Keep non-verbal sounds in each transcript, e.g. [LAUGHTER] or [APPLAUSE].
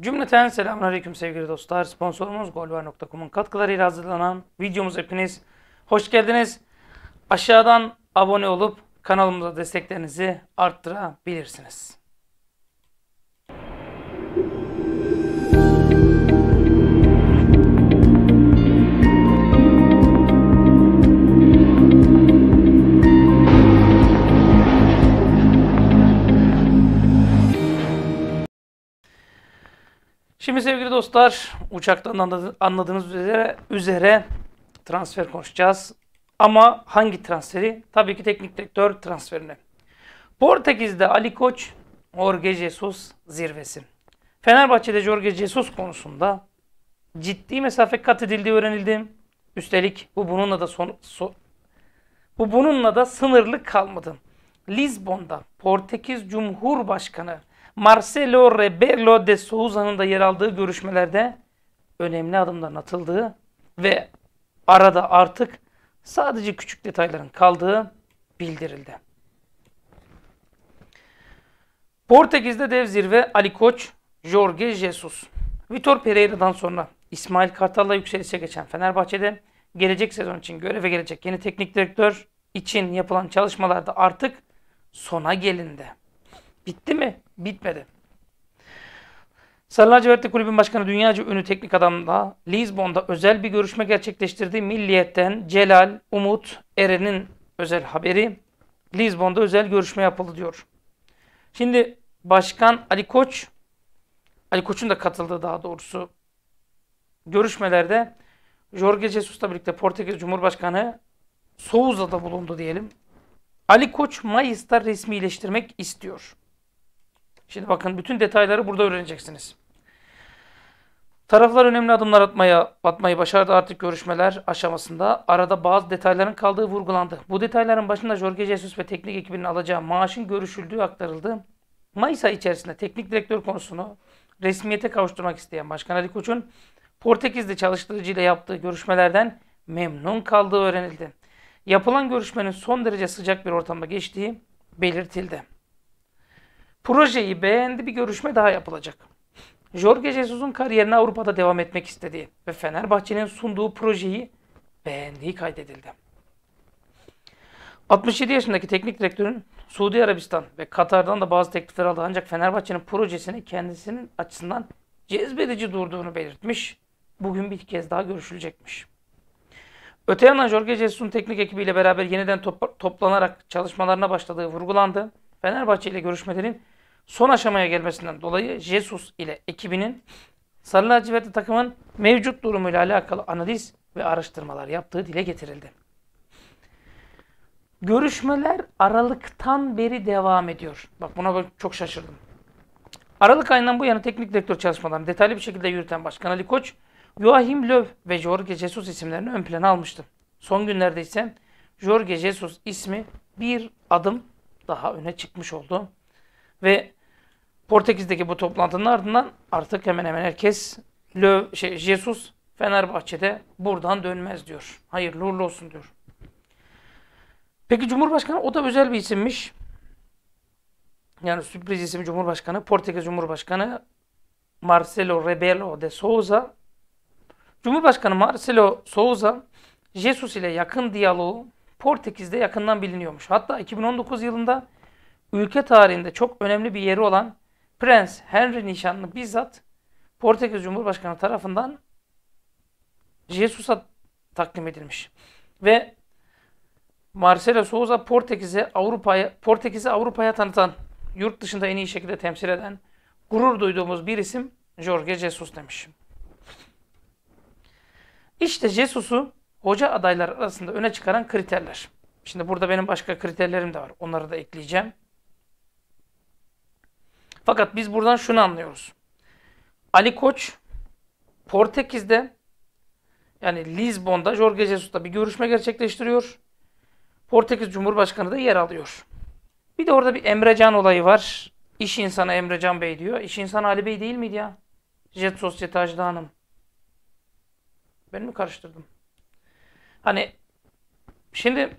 Cümleten selamünaleyküm sevgili dostlar. Sponsorumuz golvar.com'un katkılarıyla hazırlanan videomuz hepiniz hoş geldiniz. Aşağıdan abone olup kanalımıza desteklerinizi arttırabilirsiniz. Şimdi sevgili dostlar uçaktan anladığınız üzere, üzere transfer konuşacağız. Ama hangi transferi? Tabii ki teknik direktör transferini. Portekiz'de Ali Koç, Jorge Jesus zirvesi. Fenerbahçe'de Jorge Jesus konusunda ciddi mesafe kat edildiği öğrenildi. Üstelik bu bununla da son, so, bu bununla da sınırlı kalmadı. Lisbon'da Portekiz Cumhurbaşkanı Marcelo Rebelo de Souza'nın da yer aldığı görüşmelerde önemli adımların atıldığı ve arada artık sadece küçük detayların kaldığı bildirildi. Portekiz'de dev zirve Ali Koç, Jorge Jesus. Vitor Pereira'dan sonra İsmail Kartal'la yükselişe geçen Fenerbahçe'de gelecek sezon için göreve gelecek yeni teknik direktör için yapılan çalışmalarda artık sona gelindi. Bitti mi? bitmedi. Sarılar Cevaretli Kulübün Başkanı dünyaca ünlü teknik adamla Lisbon'da özel bir görüşme gerçekleştirdi. Milliyet'ten Celal Umut Eren'in özel haberi Lisbon'da özel görüşme yapıldı diyor. Şimdi Başkan Ali Koç, Ali Koç'un da katıldığı daha doğrusu görüşmelerde Jorge Jesus'la birlikte Portekiz Cumhurbaşkanı Souza'da bulundu diyelim. Ali Koç Mayıs'ta resmileştirmek istiyor. Şimdi bakın bütün detayları burada öğreneceksiniz. Taraflar önemli adımlar atmaya atmayı başardı artık görüşmeler aşamasında. Arada bazı detayların kaldığı vurgulandı. Bu detayların başında Jorge Jesus ve teknik ekibinin alacağı maaşın görüşüldüğü aktarıldı. Mayıs ayı içerisinde teknik direktör konusunu resmiyete kavuşturmak isteyen Başkan Ali Koç'un Portekiz'de çalıştırıcıyla yaptığı görüşmelerden memnun kaldığı öğrenildi. Yapılan görüşmenin son derece sıcak bir ortamda geçtiği belirtildi projeyi beğendi bir görüşme daha yapılacak. Jorge Jesus'un kariyerine Avrupa'da devam etmek istediği ve Fenerbahçe'nin sunduğu projeyi beğendiği kaydedildi. 67 yaşındaki teknik direktörün Suudi Arabistan ve Katar'dan da bazı teklifler aldı ancak Fenerbahçe'nin projesini kendisinin açısından cezbedici durduğunu belirtmiş. Bugün bir kez daha görüşülecekmiş. Öte yandan Jorge Jesus'un teknik ekibiyle beraber yeniden toplanarak çalışmalarına başladığı vurgulandı. Fenerbahçe ile görüşmelerin son aşamaya gelmesinden dolayı Jesus ile ekibinin Sarı lacivertli takımın mevcut durumuyla alakalı analiz ve araştırmalar yaptığı dile getirildi. Görüşmeler Aralık'tan beri devam ediyor. Bak buna çok şaşırdım. Aralık ayından bu yana teknik direktör çalışmalarını detaylı bir şekilde yürüten Başkan Ali Koç, Joachim Löw ve Jorge Jesus isimlerini ön plana almıştı. Son günlerde ise Jorge Jesus ismi bir adım daha öne çıkmış oldu. Ve Portekiz'deki bu toplantının ardından artık hemen hemen herkes Löv, şey, Jesus Fenerbahçe'de buradan dönmez diyor. Hayır, uğurlu olsun diyor. Peki Cumhurbaşkanı o da özel bir isimmiş. Yani sürpriz isim Cumhurbaşkanı. Portekiz Cumhurbaşkanı Marcelo Rebelo de Souza. Cumhurbaşkanı Marcelo Souza Jesus ile yakın diyaloğu Portekiz'de yakından biliniyormuş. Hatta 2019 yılında ülke tarihinde çok önemli bir yeri olan Prens Henry nişanlı bizzat Portekiz Cumhurbaşkanı tarafından Jesus'a takdim edilmiş. Ve Marcelo Souza Portekiz'i Avrupa'ya Portekiz'i Avrupa'ya tanıtan, yurt dışında en iyi şekilde temsil eden, gurur duyduğumuz bir isim Jorge Jesus demiş. İşte Jesus'u hoca adaylar arasında öne çıkaran kriterler. Şimdi burada benim başka kriterlerim de var. Onları da ekleyeceğim. Fakat biz buradan şunu anlıyoruz. Ali Koç Portekiz'de yani Lisbon'da Jorge Jesus'la bir görüşme gerçekleştiriyor. Portekiz Cumhurbaşkanı da yer alıyor. Bir de orada bir Emrecan olayı var. İş insanı Emrecan Bey diyor. İş insanı Ali Bey değil miydi ya? Jet Sosyete Ajda Hanım. Ben mi karıştırdım? Hani şimdi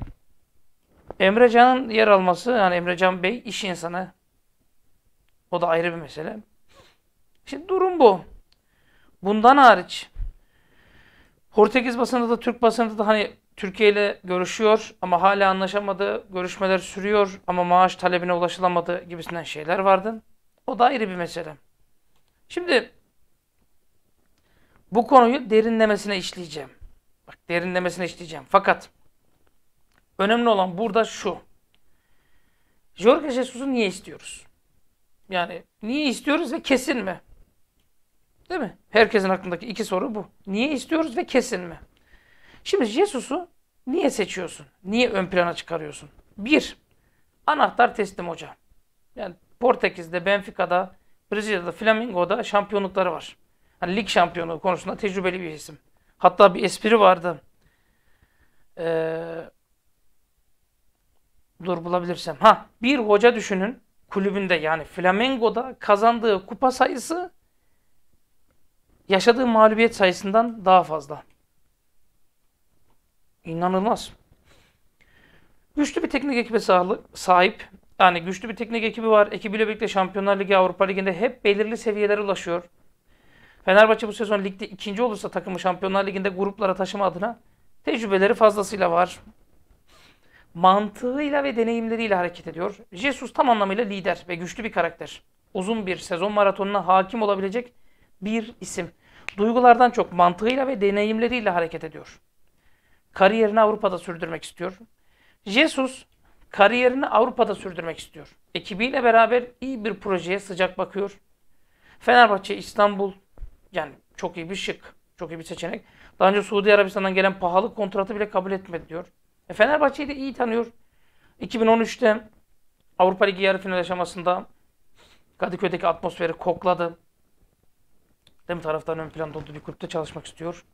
Emrecan'ın yer alması yani Emrecan Bey iş insanı o da ayrı bir mesele. Şimdi durum bu. Bundan hariç Portekiz basında da Türk basında da hani Türkiye ile görüşüyor ama hala anlaşamadı. Görüşmeler sürüyor ama maaş talebine ulaşılamadı gibisinden şeyler vardı. O da ayrı bir mesele. Şimdi bu konuyu derinlemesine işleyeceğim. Bak derinlemesine işleyeceğim. Fakat önemli olan burada şu. Jorge Jesus'u niye istiyoruz? Yani niye istiyoruz ve kesin mi? Değil mi? Herkesin aklındaki iki soru bu. Niye istiyoruz ve kesin mi? Şimdi Jesus'u niye seçiyorsun? Niye ön plana çıkarıyorsun? Bir, anahtar teslim hocam. Yani Portekiz'de, Benfica'da, Brezilya'da, Flamingo'da şampiyonlukları var. Hani lig şampiyonu konusunda tecrübeli bir isim. Hatta bir espri vardı. Ee, dur bulabilirsem. Ha, bir hoca düşünün kulübünde yani Flamengo'da kazandığı kupa sayısı yaşadığı mağlubiyet sayısından daha fazla. İnanılmaz. Güçlü bir teknik ekibe sahip. Yani güçlü bir teknik ekibi var. Ekibiyle birlikte Şampiyonlar Ligi, Avrupa Ligi'nde hep belirli seviyelere ulaşıyor. Fenerbahçe bu sezon ligde ikinci olursa takımı Şampiyonlar Ligi'nde gruplara taşıma adına tecrübeleri fazlasıyla var mantığıyla ve deneyimleriyle hareket ediyor. Jesus tam anlamıyla lider ve güçlü bir karakter. Uzun bir sezon maratonuna hakim olabilecek bir isim. Duygulardan çok mantığıyla ve deneyimleriyle hareket ediyor. Kariyerini Avrupa'da sürdürmek istiyor. Jesus kariyerini Avrupa'da sürdürmek istiyor. Ekibiyle beraber iyi bir projeye sıcak bakıyor. Fenerbahçe, İstanbul yani çok iyi bir şık, çok iyi bir seçenek. Daha önce Suudi Arabistan'dan gelen pahalı kontratı bile kabul etmedi diyor. E, Fenerbahçe'yi de iyi tanıyor. 2013'te Avrupa Ligi yarı final aşamasında Kadıköy'deki atmosferi kokladı. Değil mi? Taraftan ön planda olduğu bir kulüpte çalışmak istiyor.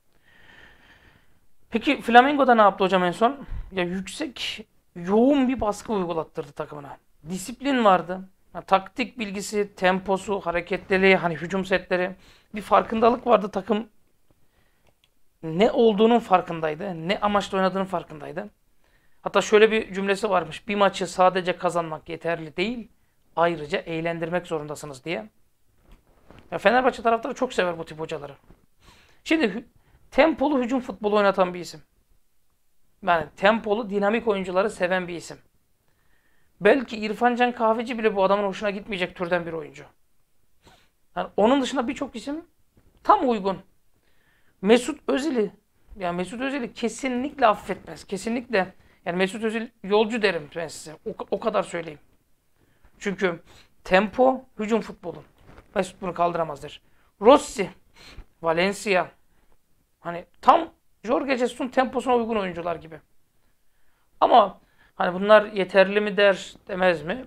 Peki Flamengo'da ne yaptı hocam en son? Ya yüksek, yoğun bir baskı uygulattırdı takımına. Disiplin vardı. Yani, taktik bilgisi, temposu, hareketliliği, hani hücum setleri. Bir farkındalık vardı takım. Ne olduğunun farkındaydı, ne amaçla oynadığının farkındaydı. Hatta şöyle bir cümlesi varmış. Bir maçı sadece kazanmak yeterli değil, ayrıca eğlendirmek zorundasınız diye. Ya Fenerbahçe taraftarı çok sever bu tip hocaları. Şimdi tempolu hücum futbolu oynatan bir isim. Yani tempolu dinamik oyuncuları seven bir isim. Belki İrfan Can Kahveci bile bu adamın hoşuna gitmeyecek türden bir oyuncu. Yani onun dışında birçok isim tam uygun. Mesut Özil'i yani Mesut Özil'i kesinlikle affetmez. Kesinlikle yani Mesut Özil yolcu derim ben size. O, o kadar söyleyeyim. Çünkü tempo hücum futbolu. Mesut bunu kaldıramazdır. Rossi, Valencia. Hani tam Jorge Jesus'un temposuna uygun oyuncular gibi. Ama hani bunlar yeterli mi der demez mi?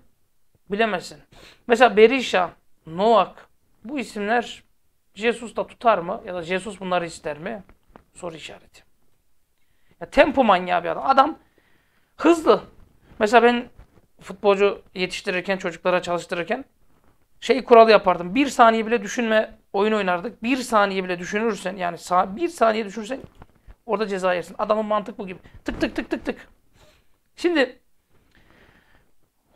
Bilemezsin. Mesela Berisha, Noak bu isimler Jesus da tutar mı? Ya da Jesus bunları ister mi? Soru işareti. Ya tempo manyağı bir adam. Adam Hızlı. Mesela ben futbolcu yetiştirirken, çocuklara çalıştırırken şey kuralı yapardım. Bir saniye bile düşünme oyun oynardık. Bir saniye bile düşünürsen yani sağ, bir saniye düşünürsen orada ceza yersin. Adamın mantık bu gibi. Tık tık tık tık tık. Şimdi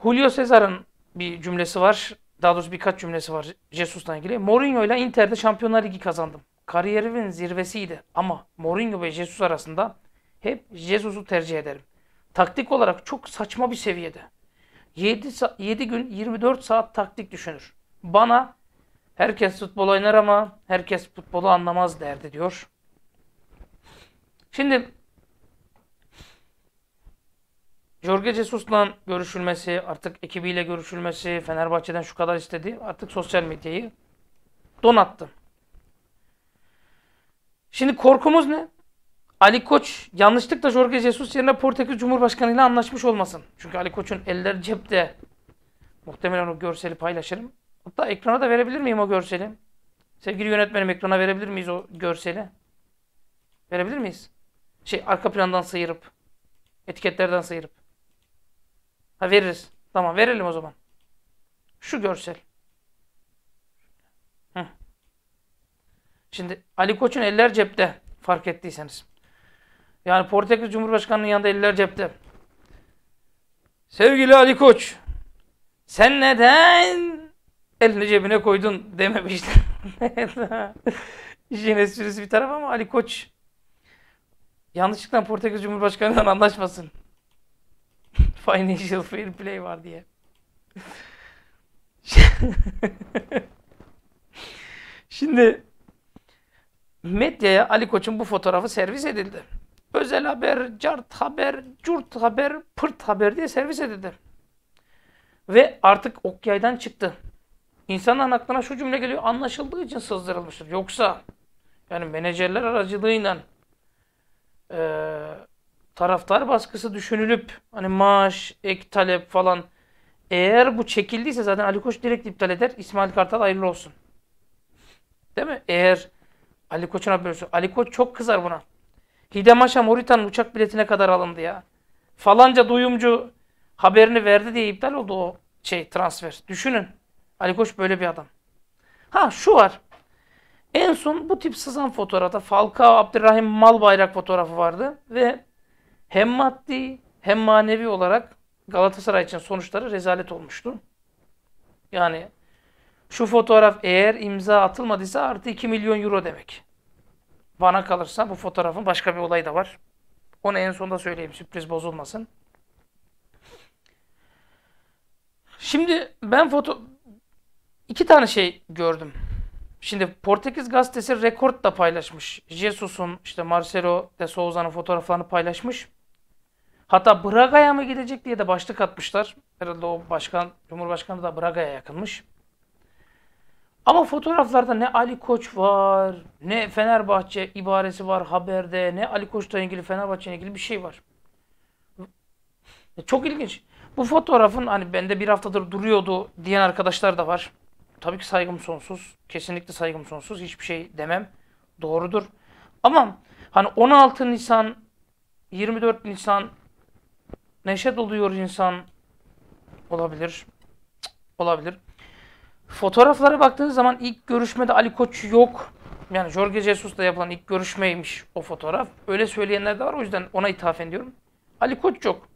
Julio Cesar'ın bir cümlesi var. Daha doğrusu birkaç cümlesi var Jesus'la ilgili. Mourinho ile Inter'de Şampiyonlar Ligi kazandım. Kariyerimin zirvesiydi ama Mourinho ve Jesus arasında hep Jesus'u tercih ederim. Taktik olarak çok saçma bir seviyede. 7, 7 gün 24 saat taktik düşünür. Bana herkes futbol oynar ama herkes futbolu anlamaz derdi diyor. Şimdi Jorge Jesus'la görüşülmesi, artık ekibiyle görüşülmesi, Fenerbahçe'den şu kadar istedi. Artık sosyal medyayı donattı. Şimdi korkumuz ne? Ali Koç yanlışlıkla Jorge Jesus yerine Portekiz Cumhurbaşkanı ile anlaşmış olmasın. Çünkü Ali Koç'un eller cepte. Muhtemelen o görseli paylaşırım. Hatta ekrana da verebilir miyim o görseli? Sevgili yönetmenim ekrana verebilir miyiz o görseli? Verebilir miyiz? Şey arka plandan sıyırıp. Etiketlerden sıyırıp. Ha veririz. Tamam verelim o zaman. Şu görsel. Hı. Şimdi Ali Koç'un eller cepte fark ettiyseniz. Yani Portekiz Cumhurbaşkanı'nın yanında eller cepte. Sevgili Ali Koç, sen neden elini cebine koydun dememişler. [LAUGHS] İşin esprisi bir taraf ama Ali Koç yanlışlıkla Portekiz Cumhurbaşkanı'yla anlaşmasın. [LAUGHS] Financial fair play var diye. [LAUGHS] Şimdi medyaya Ali Koç'un bu fotoğrafı servis edildi özel haber, cart haber, curt haber, pırt haber diye servis edilir. Ve artık ok yaydan çıktı. İnsanların aklına şu cümle geliyor. Anlaşıldığı için sızdırılmıştır. Yoksa yani menajerler aracılığıyla e, taraftar baskısı düşünülüp hani maaş, ek talep falan eğer bu çekildiyse zaten Ali Koç direkt iptal eder. İsmail Kartal hayırlı olsun. Değil mi? Eğer Ali Koç'un haberi Ali Koç çok kızar buna. Hidemaşa Morita'nın uçak biletine kadar alındı ya. Falanca duyumcu haberini verdi diye iptal oldu o şey transfer. Düşünün. Ali Koç böyle bir adam. Ha şu var. En son bu tip sızan fotoğrafta Falcao Abdurrahim Mal bayrak fotoğrafı vardı ve hem maddi hem manevi olarak Galatasaray için sonuçları rezalet olmuştu. Yani şu fotoğraf eğer imza atılmadıysa artı 2 milyon euro demek. Bana kalırsa bu fotoğrafın başka bir olayı da var. Onu en sonda söyleyeyim sürpriz bozulmasın. Şimdi ben foto iki tane şey gördüm. Şimdi Portekiz gazetesi rekord da paylaşmış. Jesus'un işte Marcelo de Souza'nın fotoğraflarını paylaşmış. Hatta Braga'ya mı gidecek diye de başlık atmışlar. Herhalde o başkan, Cumhurbaşkanı da Braga'ya yakınmış. Ama fotoğraflarda ne Ali Koç var, ne Fenerbahçe ibaresi var haberde, ne Ali Koç'la ilgili Fenerbahçe'yle ilgili bir şey var. E, çok ilginç. Bu fotoğrafın hani bende bir haftadır duruyordu diyen arkadaşlar da var. Tabii ki saygım sonsuz. Kesinlikle saygım sonsuz. Hiçbir şey demem. Doğrudur. Ama hani 16 Nisan, 24 Nisan neşe doluyor insan olabilir. Olabilir. Fotoğraflara baktığınız zaman ilk görüşmede Ali Koç yok. Yani Jorge Jesus'la yapılan ilk görüşmeymiş o fotoğraf. Öyle söyleyenler de var o yüzden ona ithafen ediyorum. Ali Koç yok.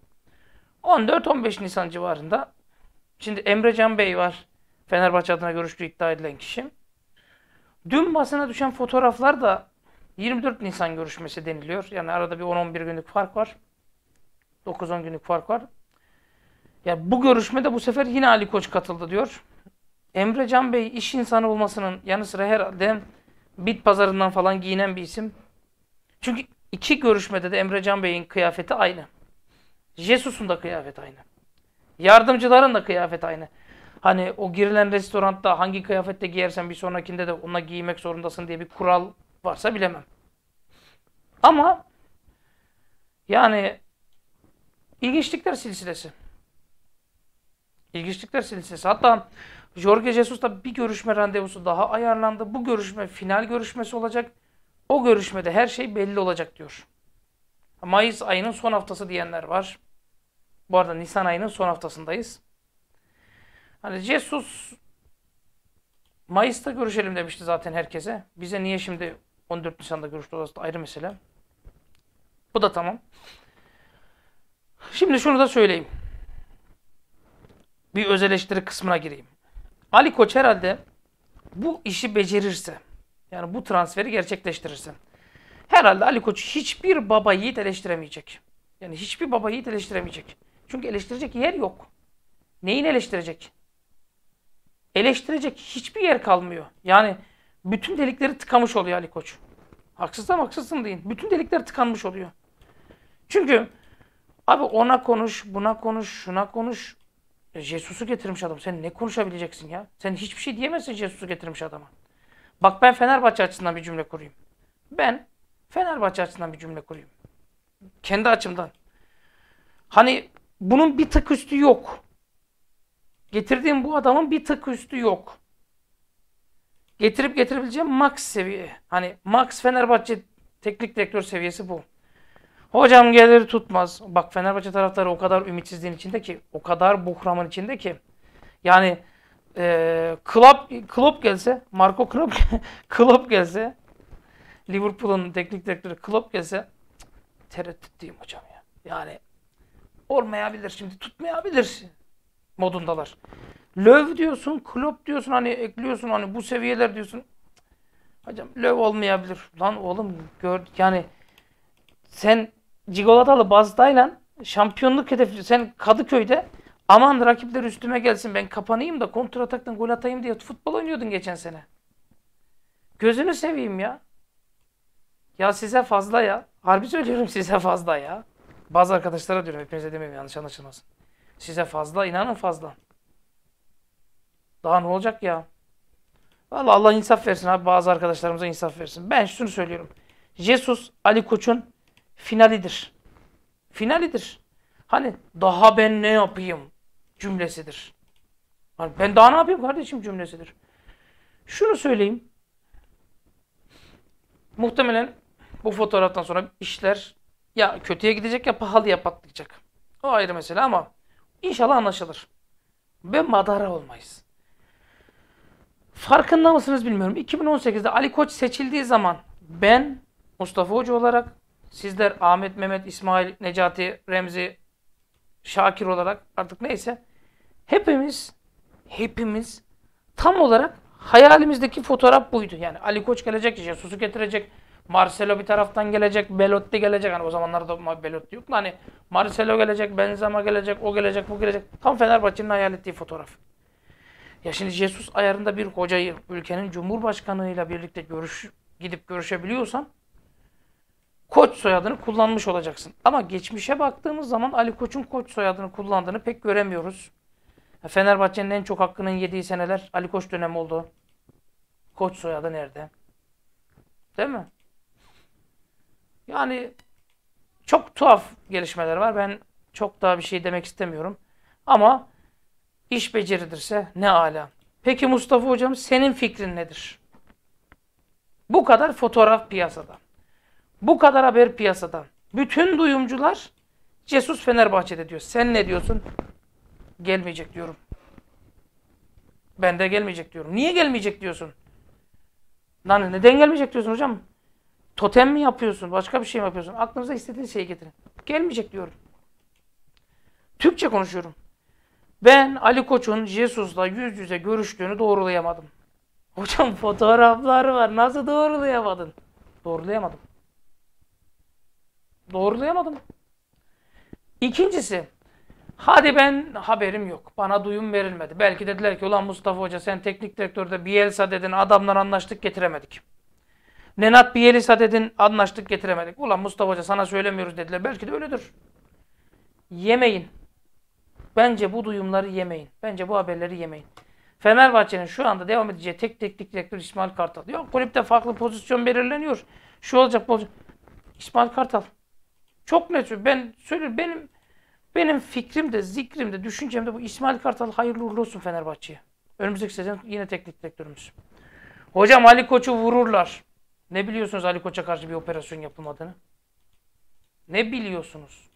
14-15 Nisan civarında şimdi Emre Can Bey var. Fenerbahçe adına görüştüğü iddia edilen kişi. Dün basına düşen fotoğraflar da 24 Nisan görüşmesi deniliyor. Yani arada bir 10-11 günlük fark var. 9-10 günlük fark var. Yani bu görüşmede bu sefer yine Ali Koç katıldı diyor. Emre Can Bey iş insanı olmasının yanı sıra herhalde bit pazarından falan giyinen bir isim. Çünkü iki görüşmede de Can Bey'in kıyafeti aynı. Jesus'un da kıyafeti aynı. Yardımcıların da kıyafeti aynı. Hani o girilen restoranda hangi kıyafette giyersen bir sonrakinde de ona giymek zorundasın diye bir kural varsa bilemem. Ama yani ilginçlikler silsilesi. İlginçlikler silsilesi. Hatta Jorge Jesus'la bir görüşme randevusu daha ayarlandı. Bu görüşme final görüşmesi olacak. O görüşmede her şey belli olacak diyor. Mayıs ayının son haftası diyenler var. Bu arada Nisan ayının son haftasındayız. Hani Jesus Mayıs'ta görüşelim demişti zaten herkese. Bize niye şimdi 14 Nisan'da görüştü orası da ayrı mesele. Bu da tamam. Şimdi şunu da söyleyeyim. Bir öz eleştiri kısmına gireyim. Ali Koç herhalde bu işi becerirse, yani bu transferi gerçekleştirirse, herhalde Ali Koç hiçbir baba yiğit eleştiremeyecek. Yani hiçbir baba yiğit eleştiremeyecek. Çünkü eleştirecek yer yok. Neyin eleştirecek? Eleştirecek hiçbir yer kalmıyor. Yani bütün delikleri tıkamış oluyor Ali Koç. Haksızsam haksızsın deyin. Bütün delikler tıkanmış oluyor. Çünkü abi ona konuş, buna konuş, şuna konuş. Jesus'u getirmiş adam. Sen ne konuşabileceksin ya? Sen hiçbir şey diyemezsin Jesus'u getirmiş adama. Bak ben Fenerbahçe açısından bir cümle kurayım. Ben Fenerbahçe açısından bir cümle kurayım. Kendi açımdan. Hani bunun bir tık üstü yok. Getirdiğim bu adamın bir tık üstü yok. Getirip getirebileceğim max seviye. Hani max Fenerbahçe teknik direktör seviyesi bu. Hocam gelir tutmaz. Bak Fenerbahçe taraftarı o kadar ümitsizliğin içinde ki, o kadar buhramın içinde ki. Yani e, Klopp, Klopp gelse, Marco Klopp, [LAUGHS] Klopp gelse, Liverpool'un teknik direktörü Klopp gelse tereddütlüyüm hocam ya. Yani olmayabilir şimdi, tutmayabilir modundalar. Löv diyorsun, Klopp diyorsun hani ekliyorsun hani bu seviyeler diyorsun. Hocam löv olmayabilir. Lan oğlum gördük. yani sen Cigolatalı Bazdayla şampiyonluk hedefi sen Kadıköy'de aman rakipler üstüme gelsin ben kapanayım da kontrol ataktan gol atayım diye futbol oynuyordun geçen sene. Gözünü seveyim ya. Ya size fazla ya. Harbi söylüyorum [LAUGHS] size fazla ya. Bazı arkadaşlara diyorum hepinize demeyeyim yanlış anlaşılmasın. Size fazla inanın fazla. Daha ne olacak ya? vallahi Allah insaf versin abi bazı arkadaşlarımıza insaf versin. Ben şunu söylüyorum. Jesus Ali Koç'un finalidir. Finalidir. Hani daha ben ne yapayım cümlesidir. Hani ben daha ne yapayım kardeşim cümlesidir. Şunu söyleyeyim. Muhtemelen bu fotoğraftan sonra işler ya kötüye gidecek ya pahalıya patlayacak. O ayrı mesele ama inşallah anlaşılır. Ve madara olmayız. Farkında mısınız bilmiyorum. 2018'de Ali Koç seçildiği zaman ben Mustafa Hoca olarak Sizler Ahmet, Mehmet, İsmail, Necati, Remzi, Şakir olarak artık neyse hepimiz hepimiz tam olarak hayalimizdeki fotoğraf buydu. Yani Ali Koç gelecek, Jesus'u getirecek, Marcelo bir taraftan gelecek, Belotti gelecek. Hani o zamanlarda Belotti yok hani Marcelo gelecek, Benzema gelecek, o gelecek, bu gelecek. Tam Fenerbahçe'nin hayal ettiği fotoğraf. Ya şimdi Jesus ayarında bir hocayı ülkenin cumhurbaşkanıyla birlikte görüş gidip görüşebiliyorsan Koç soyadını kullanmış olacaksın. Ama geçmişe baktığımız zaman Ali Koç'un Koç soyadını kullandığını pek göremiyoruz. Fenerbahçe'nin en çok hakkının yediği seneler Ali Koç dönemi oldu. Koç soyadı nerede? Değil mi? Yani çok tuhaf gelişmeler var. Ben çok daha bir şey demek istemiyorum. Ama iş beceridirse ne ala. Peki Mustafa hocam senin fikrin nedir? Bu kadar fotoğraf piyasada. Bu kadar haber piyasadan. Bütün duyumcular Jesus Fenerbahçe'de diyor. Sen ne diyorsun? Gelmeyecek diyorum. Ben de gelmeyecek diyorum. Niye gelmeyecek diyorsun? Lan neden gelmeyecek diyorsun hocam? Totem mi yapıyorsun? Başka bir şey mi yapıyorsun? Aklınıza istediğin şeyi getirin. Gelmeyecek diyorum. Türkçe konuşuyorum. Ben Ali Koç'un Jesus'la yüz yüze görüştüğünü doğrulayamadım. Hocam fotoğraflar var. Nasıl doğrulayamadın? Doğrulayamadım. Doğrulayamadım. İkincisi, hadi ben haberim yok. Bana duyum verilmedi. Belki dediler ki ulan Mustafa Hoca sen teknik direktörde Bielsa dedin adamlar anlaştık getiremedik. Nenat Bielsa dedin anlaştık getiremedik. Ulan Mustafa Hoca sana söylemiyoruz dediler. Belki de öyledir. Yemeyin. Bence bu duyumları yemeyin. Bence bu haberleri yemeyin. Fenerbahçe'nin şu anda devam edeceği tek teknik direktör İsmail Kartal. Yok kulüpte farklı pozisyon belirleniyor. Şu olacak bu olacak. İsmail Kartal. Çok net söylüyorum. Ben söylüyorum benim benim fikrim de, zikrim de, düşüncem de bu İsmail Kartal hayırlı uğurlu olsun Fenerbahçe'ye. Önümüzdeki sezon yine teknik direktörümüz. Hocam Ali Koç'u vururlar. Ne biliyorsunuz Ali Koç'a karşı bir operasyon yapılmadığını? Ne biliyorsunuz?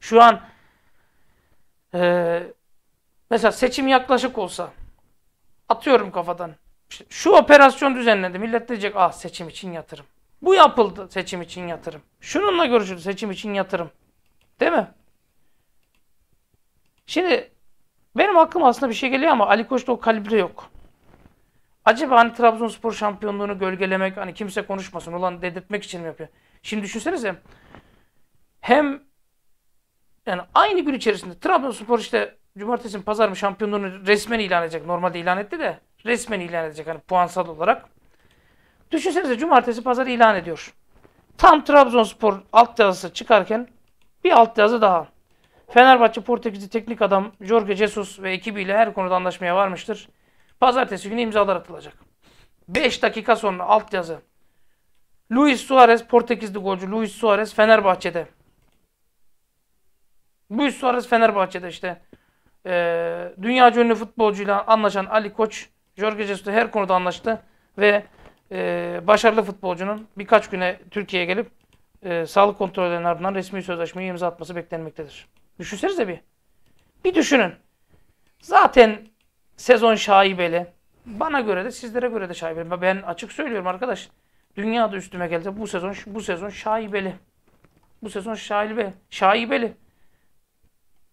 Şu an e, mesela seçim yaklaşık olsa atıyorum kafadan. şu operasyon düzenlendi. Millet diyecek ah seçim için yatırım. Bu yapıldı seçim için yatırım. Şununla görüşürüz seçim için yatırım. Değil mi? Şimdi benim aklıma aslında bir şey geliyor ama Ali Koç'ta o kalibre yok. Acaba hani Trabzonspor şampiyonluğunu gölgelemek, hani kimse konuşmasın ulan dedirtmek için mi yapıyor? Şimdi düşünsenize hem yani aynı gün içerisinde Trabzonspor işte cumartesi pazar mı şampiyonluğunu resmen ilan edecek. Normalde ilan etti de resmen ilan edecek hani puansal olarak. Düşünsenize cumartesi pazar ilan ediyor. Tam Trabzonspor alt yazısı çıkarken bir alt yazı daha. Fenerbahçe Portekizli teknik adam Jorge Jesus ve ekibiyle her konuda anlaşmaya varmıştır. Pazartesi günü imzalar atılacak. 5 dakika sonra alt yazı. Luis Suarez Portekizli golcü Luis Suarez Fenerbahçe'de. Luis Suarez Fenerbahçe'de işte. Ee, dünya ünlü futbolcuyla anlaşan Ali Koç Jorge Jesus'la her konuda anlaştı ve e, başarılı futbolcunun birkaç güne Türkiye'ye gelip e, sağlık kontrollerinin ardından resmi sözleşmeyi imza atması beklenmektedir. Düşünsenize bir. Bir düşünün. Zaten sezon şaibeli. Bana göre de sizlere göre de şaibeli. Ben açık söylüyorum arkadaş. Dünya da üstüme geldi. Bu sezon bu sezon şaibeli. Bu sezon şaibeli. Şaibeli.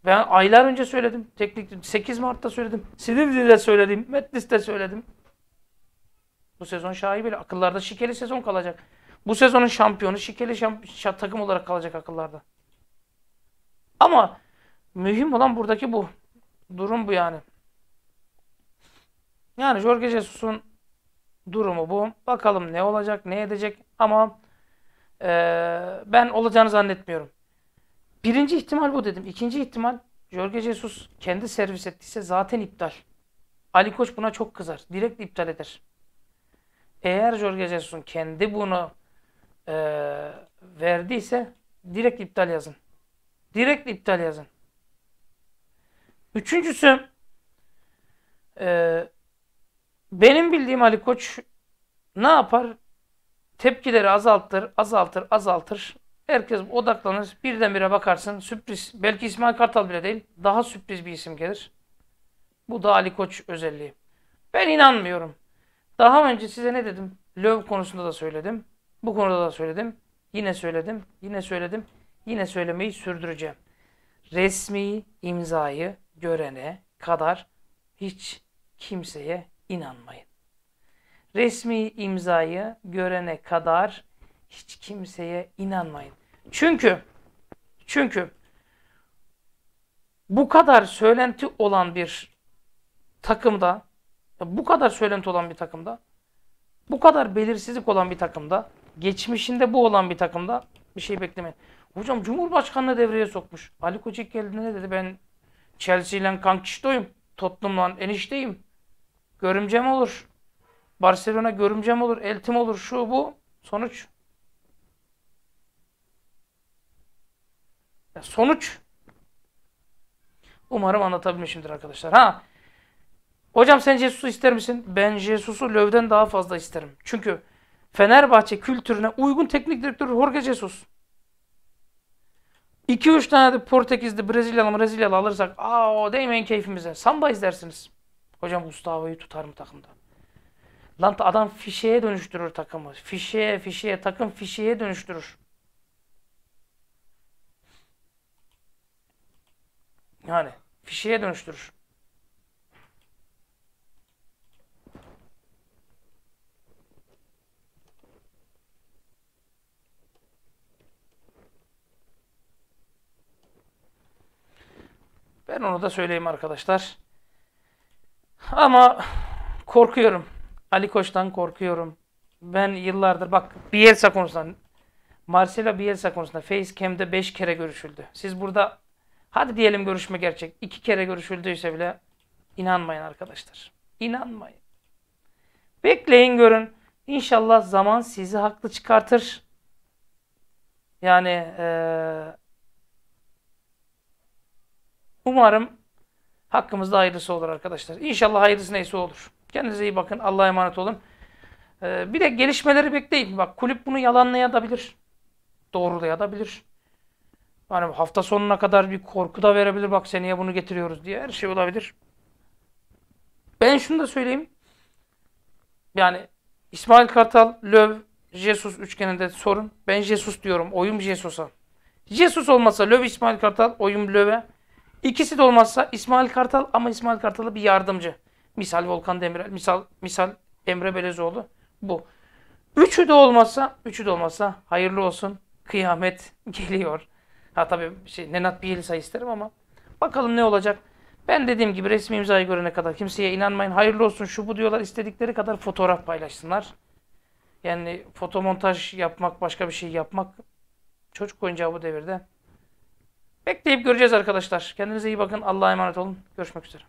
Ben aylar önce söyledim. Teknik 8 Mart'ta söyledim. Silivri'de söyledim. Metlis'te söyledim. Bu sezon şaibeli. Akıllarda şikeli sezon kalacak. Bu sezonun şampiyonu şikeli şamp takım olarak kalacak akıllarda. Ama mühim olan buradaki bu. Durum bu yani. Yani Jorge Jesus'un durumu bu. Bakalım ne olacak, ne edecek ama e, ben olacağını zannetmiyorum. Birinci ihtimal bu dedim. İkinci ihtimal Jorge Jesus kendi servis ettiyse zaten iptal. Ali Koç buna çok kızar. Direkt iptal eder eğer Jorge Jesus'un kendi bunu e, verdiyse direkt iptal yazın. Direkt iptal yazın. Üçüncüsü e, benim bildiğim Ali Koç ne yapar? Tepkileri azaltır, azaltır, azaltır. Herkes odaklanır. Birdenbire bakarsın sürpriz. Belki İsmail Kartal bile değil. Daha sürpriz bir isim gelir. Bu da Ali Koç özelliği. Ben inanmıyorum. Daha önce size ne dedim? Löv konusunda da söyledim. Bu konuda da söyledim. Yine söyledim. Yine söyledim. Yine söylemeyi sürdüreceğim. Resmi imzayı görene kadar hiç kimseye inanmayın. Resmi imzayı görene kadar hiç kimseye inanmayın. Çünkü çünkü bu kadar söylenti olan bir takımda ya bu kadar söylenti olan bir takımda, bu kadar belirsizlik olan bir takımda, geçmişinde bu olan bir takımda bir şey beklemeyin. Hocam Cumhurbaşkanı devreye sokmuş. Ali Koçik geldiğinde dedi ben Chelsea ile kankiştoyum. Tottenham'la enişteyim. Görümcem olur. Barcelona görümcem olur. Eltim olur. Şu bu. Sonuç. Ya sonuç. Umarım anlatabilmişimdir arkadaşlar. Ha Hocam sen Jesus'u ister misin? Ben Jesus'u Löv'den daha fazla isterim. Çünkü Fenerbahçe kültürüne uygun teknik direktör Jorge Jesus. 2-3 tane de Portekizli, Brezilyalı, Brezilyalı alırsak aa o değmeyin keyfimize. Samba izlersiniz. Hocam Gustavo'yu tutar mı takımda? Lan adam fişeye dönüştürür takımı. Fişeye, fişeye, takım fişeye dönüştürür. Yani fişeye dönüştürür. Ben onu da söyleyeyim arkadaşlar. Ama korkuyorum. Ali Koç'tan korkuyorum. Ben yıllardır bak Bielsa konusunda Marcelo Bielsa konusunda Facecam'de 5 kere görüşüldü. Siz burada hadi diyelim görüşme gerçek. 2 kere görüşüldüyse bile inanmayın arkadaşlar. İnanmayın. Bekleyin görün. İnşallah zaman sizi haklı çıkartır. Yani eee Umarım hakkımızda hayırlısı olur arkadaşlar. İnşallah hayırlısı neyse olur. Kendinize iyi bakın. Allah'a emanet olun. Ee, bir de gelişmeleri bekleyin. Bak kulüp bunu yalanlayabilir. Doğrulayabilir. Yani hafta sonuna kadar bir korku da verebilir. Bak seneye bunu getiriyoruz diye. Her şey olabilir. Ben şunu da söyleyeyim. Yani İsmail Kartal, Löv, Jesus üçgeninde sorun. Ben Jesus diyorum. Oyum Jesus'a. Jesus olmasa Löv İsmail Kartal, oyum Löv'e. İkisi de olmazsa İsmail Kartal ama İsmail Kartal'a bir yardımcı. Misal Volkan Demirel, misal misal Emre Belezoğlu bu. Üçü de olmazsa, üçü de olmazsa hayırlı olsun. Kıyamet [LAUGHS] geliyor. Ha tabii şey, Nenat Bielsa isterim ama bakalım ne olacak. Ben dediğim gibi resmi imzayı görene kadar kimseye inanmayın. Hayırlı olsun şu bu diyorlar. istedikleri kadar fotoğraf paylaşsınlar. Yani fotomontaj yapmak, başka bir şey yapmak çocuk oyuncağı bu devirde. Bekleyip göreceğiz arkadaşlar. Kendinize iyi bakın. Allah'a emanet olun. Görüşmek üzere.